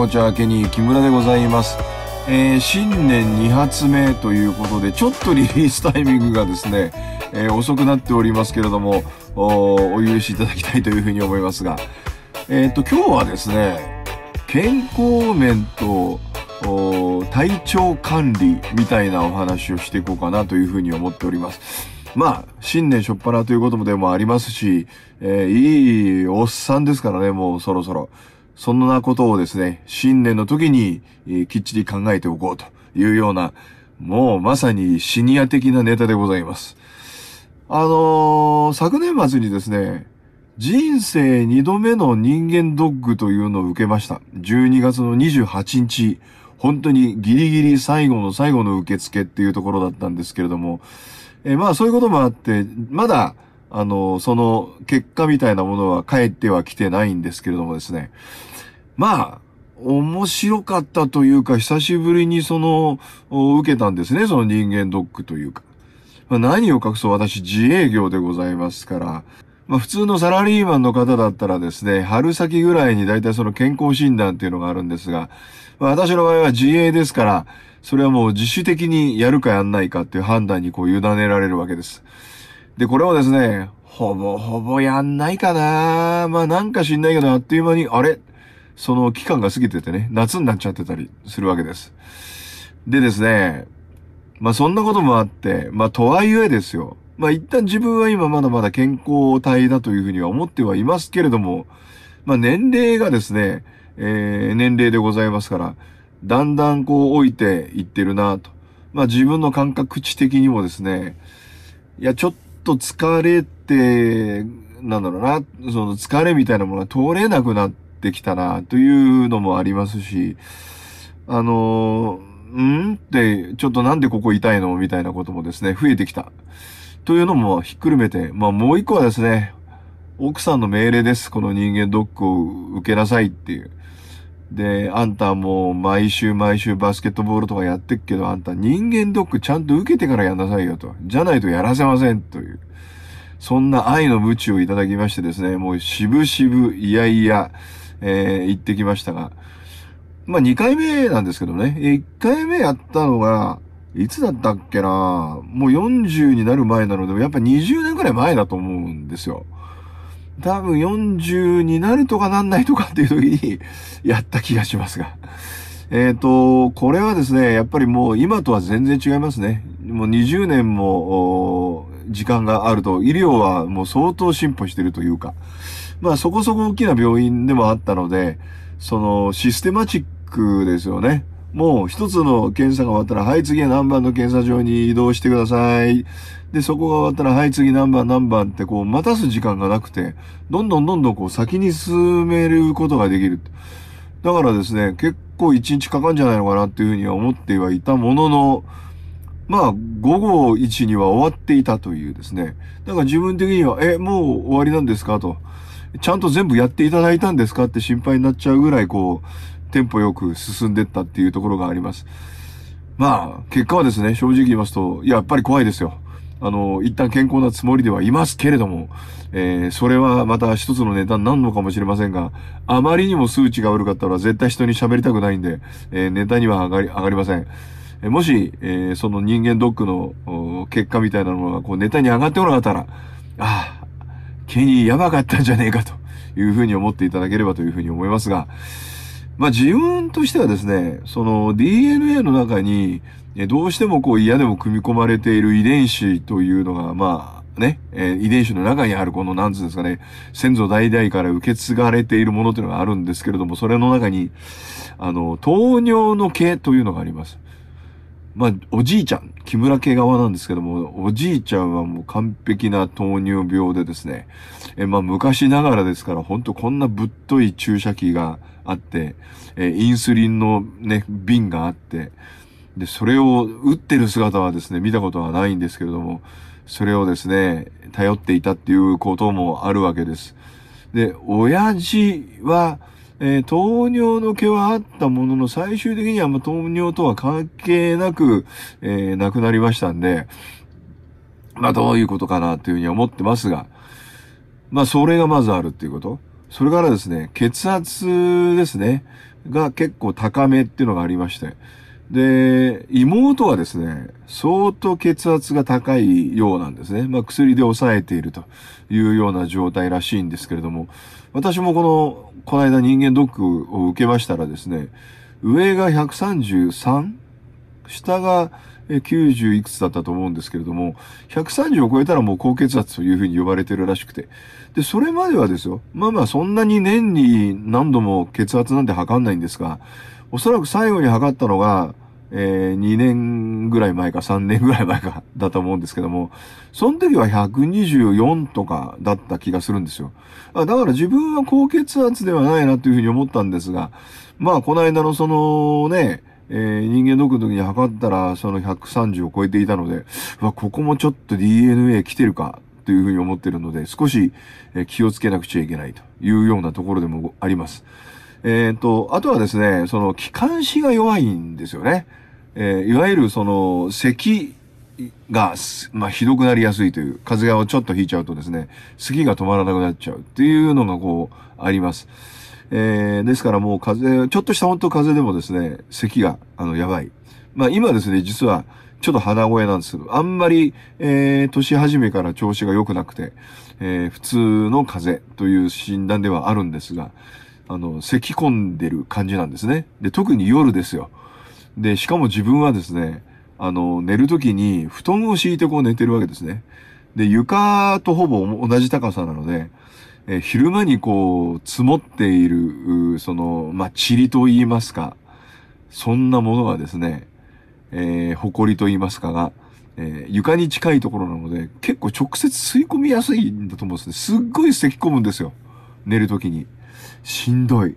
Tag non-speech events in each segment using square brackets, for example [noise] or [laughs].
お茶明けに木村でございます。えー、新年2発目ということで、ちょっとリリースタイミングがですね、[laughs] えー、遅くなっておりますけれどもお、お許しいただきたいというふうに思いますが、えっ、ー、と、今日はですね、健康面と体調管理みたいなお話をしていこうかなというふうに思っております。まあ、新年初っ端ということでもありますし、えー、いいおっさんですからね、もうそろそろ。そんなことをですね、新年の時に、きっちり考えておこうというような、もうまさにシニア的なネタでございます。あのー、昨年末にですね、人生二度目の人間ドッグというのを受けました。12月の28日、本当にギリギリ最後の最後の受付っていうところだったんですけれども、えまあそういうこともあって、まだ、あの、その結果みたいなものは帰っては来てないんですけれどもですね。まあ、面白かったというか、久しぶりにその、受けたんですね、その人間ドックというか。まあ、何を隠そう、私自営業でございますから。まあ普通のサラリーマンの方だったらですね、春先ぐらいに大体その健康診断っていうのがあるんですが、まあ、私の場合は自営ですから、それはもう自主的にやるかやんないかっていう判断にこう委ねられるわけです。で、これをですね、ほぼほぼやんないかなまあなんか知んないけど、あっという間に、あれその期間が過ぎててね、夏になっちゃってたりするわけです。でですね、まあそんなこともあって、まあとはいえですよ。まあ一旦自分は今まだまだ健康体だというふうには思ってはいますけれども、まあ年齢がですね、えー、年齢でございますから、だんだんこう置いていってるなと。まあ自分の感覚値的にもですね、いやちょっと疲れて、なんだろうな、その疲れみたいなものが通れなくなってきたな、というのもありますし、あの、んって、ちょっとなんでここ痛いのみたいなこともですね、増えてきた。というのもひっくるめて、まあもう一個はですね、奥さんの命令です。この人間ドックを受けなさいっていう。で、あんたもう毎週毎週バスケットボールとかやってっけど、あんた人間ドックちゃんと受けてからやんなさいよと。じゃないとやらせませんという。そんな愛の無知をいただきましてですね、もうしぶしぶ、いやいや、えー、行ってきましたが、まあ、2回目なんですけどね、1回目やったのが、いつだったっけなもう40になる前なので、やっぱ20年くらい前だと思うんですよ。多分40になるとかなんないとかっていう時に [laughs] やった気がしますが。えっ、と、これはですね、やっぱりもう今とは全然違いますね。もう20年も、時間があると、医療はもう相当進歩してるというか、まあそこそこ大きな病院でもあったので、そのシステマチックですよね。もう一つの検査が終わったら、はい、次は何番の検査場に移動してください。で、そこが終わったら、はい、次何番何番ってこう待たす時間がなくて、どんどんどんどんこう先に進めることができる。だからですね、結構一日かかるんじゃないのかなっていうふうには思ってはいたものの、まあ、午後1には終わっていたというですね。だから自分的には、え、もう終わりなんですかと。ちゃんと全部やっていただいたんですかって心配になっちゃうぐらい、こう、テンポよく進んでったっていうところがあります。まあ、結果はですね、正直言いますと、やっぱり怖いですよ。あの、一旦健康なつもりではいますけれども、えー、それはまた一つのネタになるのかもしれませんが、あまりにも数値が悪かったら絶対人に喋りたくないんで、えー、ネタには上がり、上がりません。もし、えー、その人間ドックの結果みたいなのがこうネタに上がっておらなかったら、ああ、ケニーやばかったんじゃねえかというふうに思っていただければというふうに思いますが、まあ自分としてはですね、その DNA の中に、どうしてもこう嫌でも組み込まれている遺伝子というのが、まあね、えー、遺伝子の中にあるこの、なんつうんですかね、先祖代々から受け継がれているものというのがあるんですけれども、それの中に、あの、糖尿の毛というのがあります。まあ、おじいちゃん、木村家側なんですけども、おじいちゃんはもう完璧な糖尿病でですね、えまあ、昔ながらですから、ほんとこんなぶっとい注射器があって、えインスリンのね、瓶があって、で、それを打ってる姿はですね、見たことはないんですけれども、それをですね、頼っていたっていうこともあるわけです。で、親父は、えー、糖尿の毛はあったものの、最終的にはま糖尿とは関係なく、えー、亡くなりましたんで、まあ、どういうことかなというふうに思ってますが、まあ、それがまずあるっていうこと。それからですね、血圧ですね、が結構高めっていうのがありまして、で、妹はですね、相当血圧が高いようなんですね。まあ、薬で抑えているというような状態らしいんですけれども、私もこの、この間人間ドックを受けましたらですね、上が 133? 下が90いくつだったと思うんですけれども、130を超えたらもう高血圧というふうに呼ばれてるらしくて。で、それまではですよ。まあまあそんなに年に何度も血圧なんて測んないんですが、おそらく最後に測ったのが、えー、2年ぐらい前か3年ぐらい前かだと思うんですけども、その時は124とかだった気がするんですよ。だから自分は高血圧ではないなというふうに思ったんですが、まあこの間のそのね、えー、人間ドックの時に測ったらその130を超えていたので、わ、ここもちょっと DNA 来てるかというふうに思ってるので、少し気をつけなくちゃいけないというようなところでもあります。えっ、ー、と、あとはですね、その、気管支が弱いんですよね。えー、いわゆるその、咳が、まあ、ひどくなりやすいという、風邪をちょっと引いちゃうとですね、咳が止まらなくなっちゃうっていうのがこう、あります。えー、ですからもう風邪、ちょっとした本当風邪でもですね、咳が、あの、やばい。まあ、今ですね、実は、ちょっと鼻声なんですけど、あんまり、えー、年始めから調子が良くなくて、えー、普通の風邪という診断ではあるんですが、あの、咳込んでる感じなんですね。で、特に夜ですよ。で、しかも自分はですね、あの、寝るときに布団を敷いてこう寝てるわけですね。で、床とほぼ同じ高さなので、え昼間にこう、積もっている、その、まあ、塵と言いますか、そんなものがですね、えー、埃と言いますかが、えー、床に近いところなので、結構直接吸い込みやすいんだと思うんですね。すっごい咳込むんですよ。寝るときに。しんどい。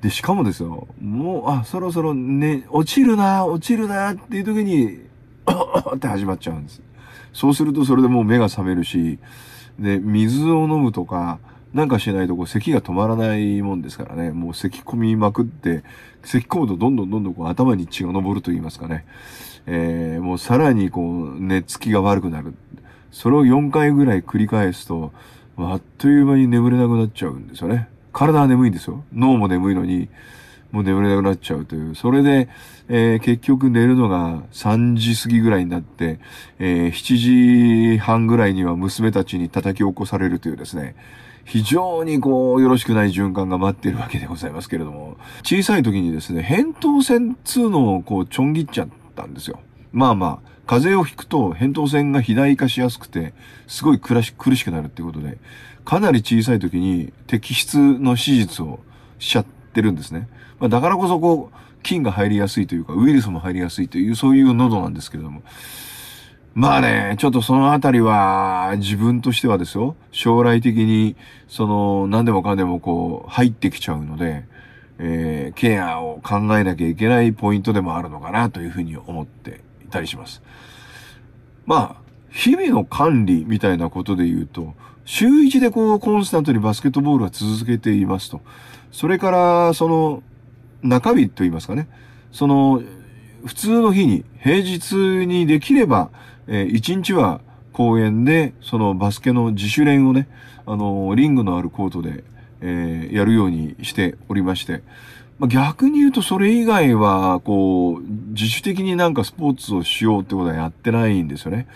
で、しかもですよ、もう、あ、そろそろね、落ちるな、落ちるなっていう時に、[coughs] って始まっちゃうんです。そうするとそれでもう目が覚めるし、で、水を飲むとか、なんかしないとこう咳が止まらないもんですからね、もう咳込みまくって、咳込むとどんどんどんどんこう頭に血が昇ると言いますかね、えー、もうさらにこう寝つきが悪くなる。それを4回ぐらい繰り返すと、あっという間に眠れなくなっちゃうんですよね。体は眠いんですよ。脳も眠いのに、もう眠れなくなっちゃうという。それで、えー、結局寝るのが3時過ぎぐらいになって、えー、7時半ぐらいには娘たちに叩き起こされるというですね、非常にこう、よろしくない循環が待っているわけでございますけれども、小さい時にですね、扁桃腺2のをこう、ちょん切っちゃったんですよ。まあまあ、風邪をひくと扁桃腺が肥大化しやすくて、すごい苦し苦しくなるってことで、かなり小さい時に摘出の手術をしちゃってるんですね。まあ、だからこそこう、菌が入りやすいというか、ウイルスも入りやすいという、そういう喉なんですけれども。まあね、ちょっとそのあたりは、自分としてはですよ、将来的に、その、何でもかんでもこう、入ってきちゃうので、えー、ケアを考えなきゃいけないポイントでもあるのかなというふうに思ってたりします。まあ、日々の管理みたいなことで言うと、週1でこう、コンスタントにバスケットボールは続けていますと。それから、その、中日と言いますかね。その、普通の日に、平日にできれば、えー、1日は公園で、そのバスケの自主練をね、あのー、リングのあるコートで、えー、やるようにしておりまして、まあ、逆に言うとそれ以外は、こう、自主的になんかスポーツをしようってことはやってないんですよね。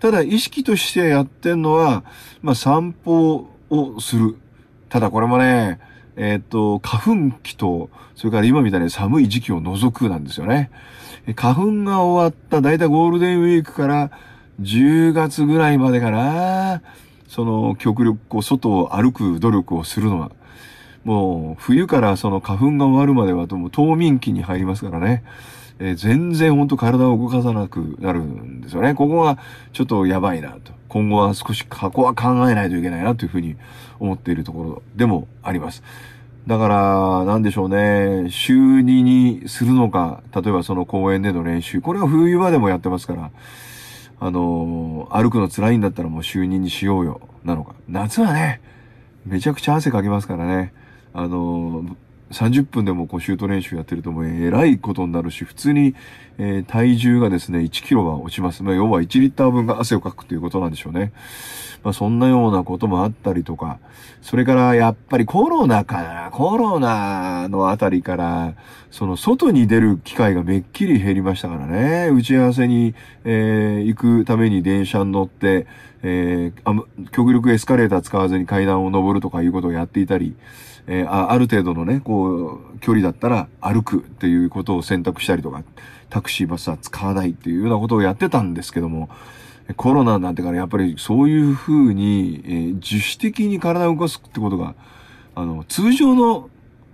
ただ意識としてやってんのは、まあ、散歩をする。ただこれもね、えっ、ー、と、花粉期と、それから今みたいに寒い時期を除くなんですよね。花粉が終わった、だいたいゴールデンウィークから10月ぐらいまでかな。その、極力こう、外を歩く努力をするのは。もう冬からその花粉が終わるまではもう冬眠期に入りますからね。えー、全然ほんと体を動かさなくなるんですよね。ここはちょっとやばいなと。今後は少し過去は考えないといけないなというふうに思っているところでもあります。だから、なんでしょうね。週2にするのか、例えばその公園での練習。これは冬場でもやってますから、あのー、歩くの辛いんだったらもう週2にしようよ、なのか。夏はね、めちゃくちゃ汗かきますからね。あの30分でもこうシュート練習やってるともうえらいことになるし、普通に、えー、体重がですね、1キロは落ちます。まあ、要は1リッター分が汗をかくということなんでしょうね。まあ、そんなようなこともあったりとか、それからやっぱりコロナかな、コロナのあたりから、その外に出る機会がめっきり減りましたからね。打ち合わせに、えー、行くために電車に乗って、えー、極力エスカレーター使わずに階段を上るとかいうことをやっていたり、えー、ある程度のね、こう、距離だったら歩くっていうことを選択したりとか、タクシーバスは使わないっていうようなことをやってたんですけども、コロナになってからやっぱりそういうふうに、えー、自主的に体を動かすってことが、あの、通常の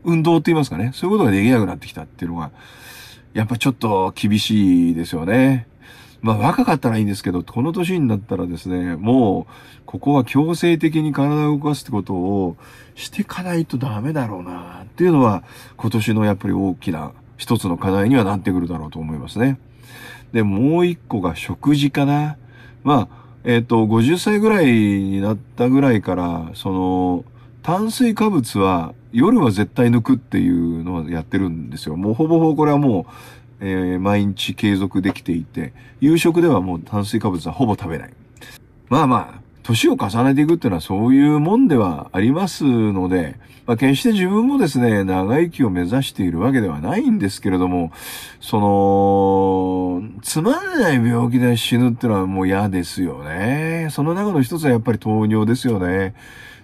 運動って言いますかね、そういうことができなくなってきたっていうのが、やっぱちょっと厳しいですよね。まあ若かったらいいんですけど、この年になったらですね、もう、ここは強制的に体を動かすってことをしていかないとダメだろうな、っていうのは、今年のやっぱり大きな一つの課題にはなってくるだろうと思いますね。で、もう一個が食事かな。まあ、えっ、ー、と、50歳ぐらいになったぐらいから、その、炭水化物は夜は絶対抜くっていうのはやってるんですよ。もうほぼほぼこれはもう、えー、毎日継続できていて、夕食ではもう炭水化物はほぼ食べない。まあまあ、年を重ねていくっていうのはそういうもんではありますので、まあ、決して自分もですね、長生きを目指しているわけではないんですけれども、その、つまらない病気で死ぬっていうのはもう嫌ですよね。その中の一つはやっぱり糖尿ですよね。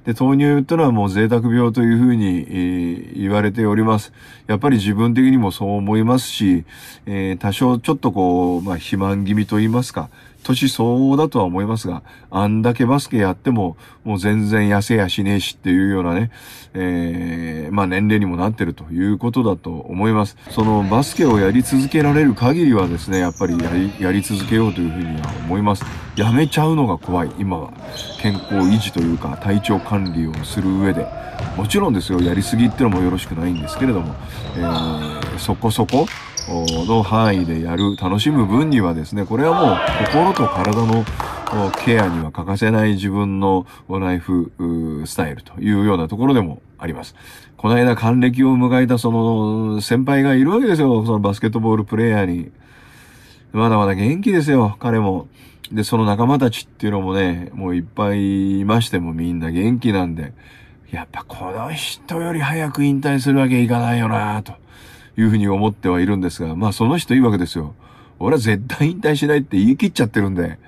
で、糖尿ってのはもう贅沢病というふうに、えー、言われております。やっぱり自分的にもそう思いますし、えー、多少ちょっとこう、まあ、肥満気味と言いますか、年相応だとは思いますが、あんだけバスケやっても、もう全然痩せやしねえしっていうようなね、えー、まあ年齢にもなってるということだと思います。そのバスケをやり続けられる限りはですね、やっぱりやり、やり続けようというふうには思います。やめちゃうのが怖い、今は。健康維持というか、体調管理をする上で。もちろんですよ、やりすぎってのもよろしくないんですけれども、えー、そこそこ、の範囲でやる楽しむ分にはですねこれはもう心と体のケアには欠かせない自分のライフスタイルというようなところでもあります。この間還暦を迎えたその先輩がいるわけですよ。そのバスケットボールプレイヤーに。まだまだ元気ですよ、彼も。で、その仲間たちっていうのもね、もういっぱいいましてもみんな元気なんで、やっぱこの人より早く引退するわけいかないよなと。いうふうに思ってはいるんですが、まあその人いいわけですよ。俺は絶対引退しないって言い切っちゃってるんで、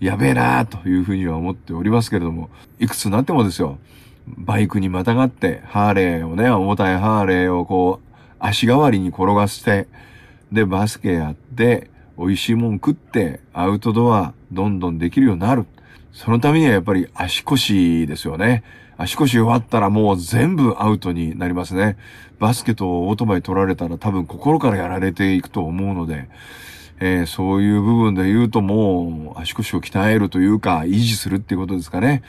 やべえなーというふうには思っておりますけれども、いくつになってもですよ、バイクにまたがって、ハーレーをね、重たいハーレーをこう、足代わりに転がして、で、バスケやって、美味しいもん食って、アウトドア、どんどんできるようになる。そのためにはやっぱり足腰ですよね。足腰弱ったらもう全部アウトになりますね。バスケとオートバイ取られたら多分心からやられていくと思うので、えー、そういう部分で言うともう足腰を鍛えるというか、維持するっていうことですかね。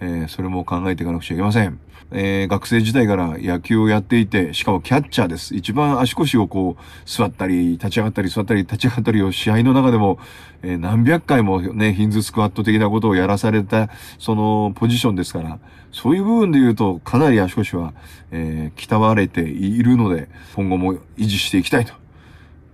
えー、それも考えていかなくちゃいけません。えー、学生時代から野球をやっていて、しかもキャッチャーです。一番足腰をこう、座ったり、立ち上がったり、座ったり、立ち上がったりを試合の中でも、えー、何百回もね、ヒンズスクワット的なことをやらされた、そのポジションですから、そういう部分で言うと、かなり足腰は、えー、鍛われているので、今後も維持していきたいと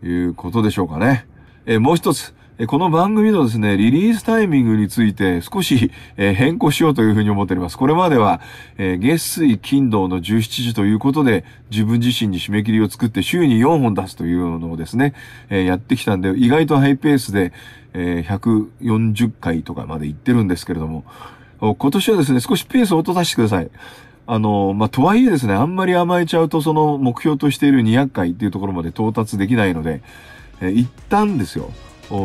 いうことでしょうかね。えもう一つ、えこの番組のですね、リリースタイミングについて少し、え変更しようというふうに思っております。これまでは、え月水金土の17時ということで、自分自身に締め切りを作って週に4本出すというのをですね、えやってきたんで、意外とハイペースで、え140回とかまで行ってるんですけれども、今年はですね、少しペースを落とさせてください。あの、まあ、とはいえですね、あんまり甘えちゃうと、その目標としている200回っていうところまで到達できないので、え一旦ですよ、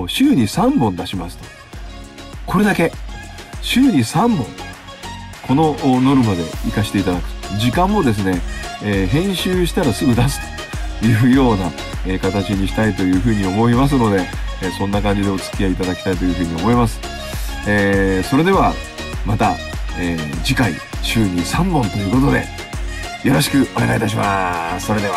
週に3本出しますと。これだけ、週に3本、このノルマで活かしていただく。時間もですね、えー、編集したらすぐ出すというような、えー、形にしたいというふうに思いますので、えそんな感じでお付き合いいただきたいというふうに思います。えそれでは、また、え次回、週に3本ということで、よろしくお願いいたします。それでは。